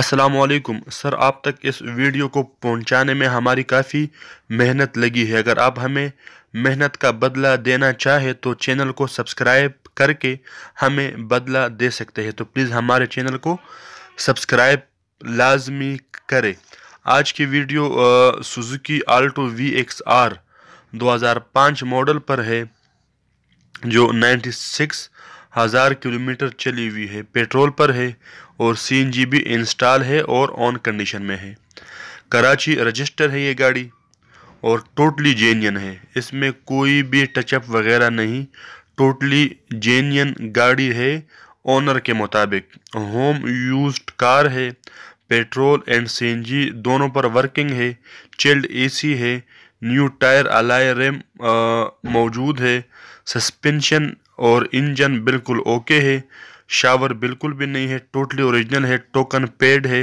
असलकुम सर आप तक इस वीडियो को पहुंचाने में हमारी काफ़ी मेहनत लगी है अगर आप हमें मेहनत का बदला देना चाहे तो चैनल को सब्सक्राइब करके हमें बदला दे सकते हैं तो प्लीज़ हमारे चैनल को सब्सक्राइब लाजमी करें आज की video Suzuki Alto V X R दो हज़ार पाँच मॉडल पर है जो नाइन्टी सिक्स हज़ार किलोमीटर चली हुई है पेट्रोल पर है और सी भी इंस्टॉल है और ऑन कंडीशन में है कराची रजिस्टर है ये गाड़ी और टोटली जेन्यन है इसमें कोई भी टचअप वगैरह नहीं टोटली जेन्यन गाड़ी है ओनर के मुताबिक होम यूज कार है पेट्रोल एंड सी दोनों पर वर्किंग है चिल्ड एसी है न्यू टायर अलाय रेम मौजूद है सस्पेंशन और इंजन बिल्कुल ओके है शावर बिल्कुल भी नहीं है टोटली ओरिजिनल है टोकन पेड है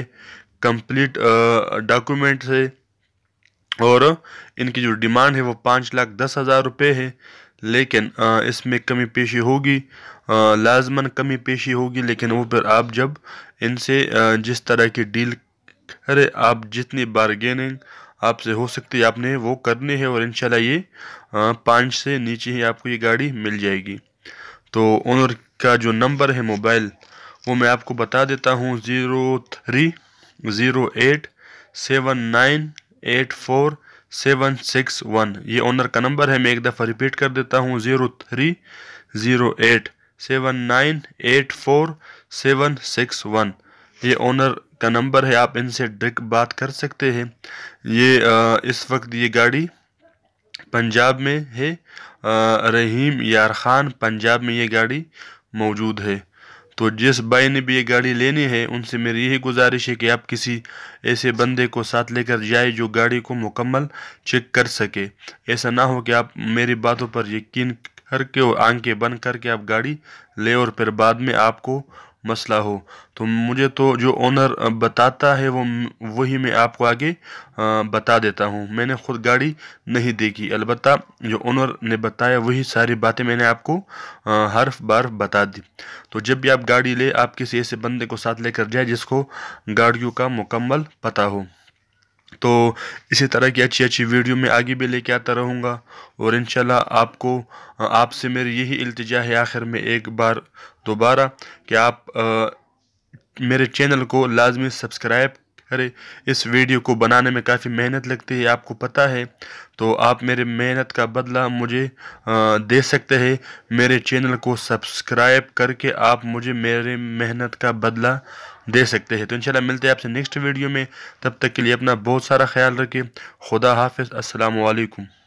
कंप्लीट डॉक्यूमेंट है और इनकी जो डिमांड है वो पाँच लाख दस हज़ार रुपये है लेकिन इसमें कमी पेशी होगी लाजमन कमी पेशी होगी लेकिन वो फिर आप जब इनसे जिस तरह की डील अरे आप जितनी बारगेनिंग आपसे हो सकती है आपने वो करनी है और इंशाल्लाह ये पाँच से नीचे ही आपको ये गाड़ी मिल जाएगी तो का जो नंबर है मोबाइल वो मैं आपको बता देता हूँ zero three zero eight seven nine eight four seven six one ये ओनर का नंबर है मैं एक दफ़ा रिपीट कर देता हूँ zero three zero eight seven nine eight four seven six one ये ओनर का नंबर है आप इनसे डायरेक्ट बात कर सकते हैं ये आ, इस वक्त ये गाड़ी पंजाब में है रहीम यार ख़ान पंजाब में ये गाड़ी मौजूद है तो जिस भाई ने भी ये गाड़ी लेनी है उनसे मेरी यही गुजारिश है कि आप किसी ऐसे बंदे को साथ लेकर जाए जो गाड़ी को मुकम्मल चेक कर सके ऐसा ना हो कि आप मेरी बातों पर यकीन करके और आंखें बंद करके आप गाड़ी ले और फिर बाद में आपको मसला हो तो मुझे तो जो ओनर बताता है वो वही मैं आपको आगे बता देता हूँ मैंने खुद गाड़ी नहीं देखी अलबत् जो ओनर ने बताया वही सारी बातें मैंने आपको हर बार बता दी तो जब भी आप गाड़ी ले आप किसी ऐसे बंदे को साथ लेकर जाए जिसको गाड़ियों का मुकम्मल पता हो तो इसी तरह की अच्छी अच्छी वीडियो मैं आगे भी लेके आता रहूँगा और इन आपको आपसे मेरी यही इल्तिजा है आखिर में एक बार दोबारा कि आप आ, मेरे चैनल को लाजमी सब्सक्राइब अरे इस वीडियो को बनाने में काफ़ी मेहनत लगती है आपको पता है तो आप मेरे मेहनत का बदला मुझे दे सकते हैं मेरे चैनल को सब्सक्राइब करके आप मुझे मेरे मेहनत का बदला दे सकते हैं तो इंशाल्लाह मिलते हैं आपसे नेक्स्ट वीडियो में तब तक के लिए अपना बहुत सारा ख्याल रखें खुदा हाफिज़ असलकम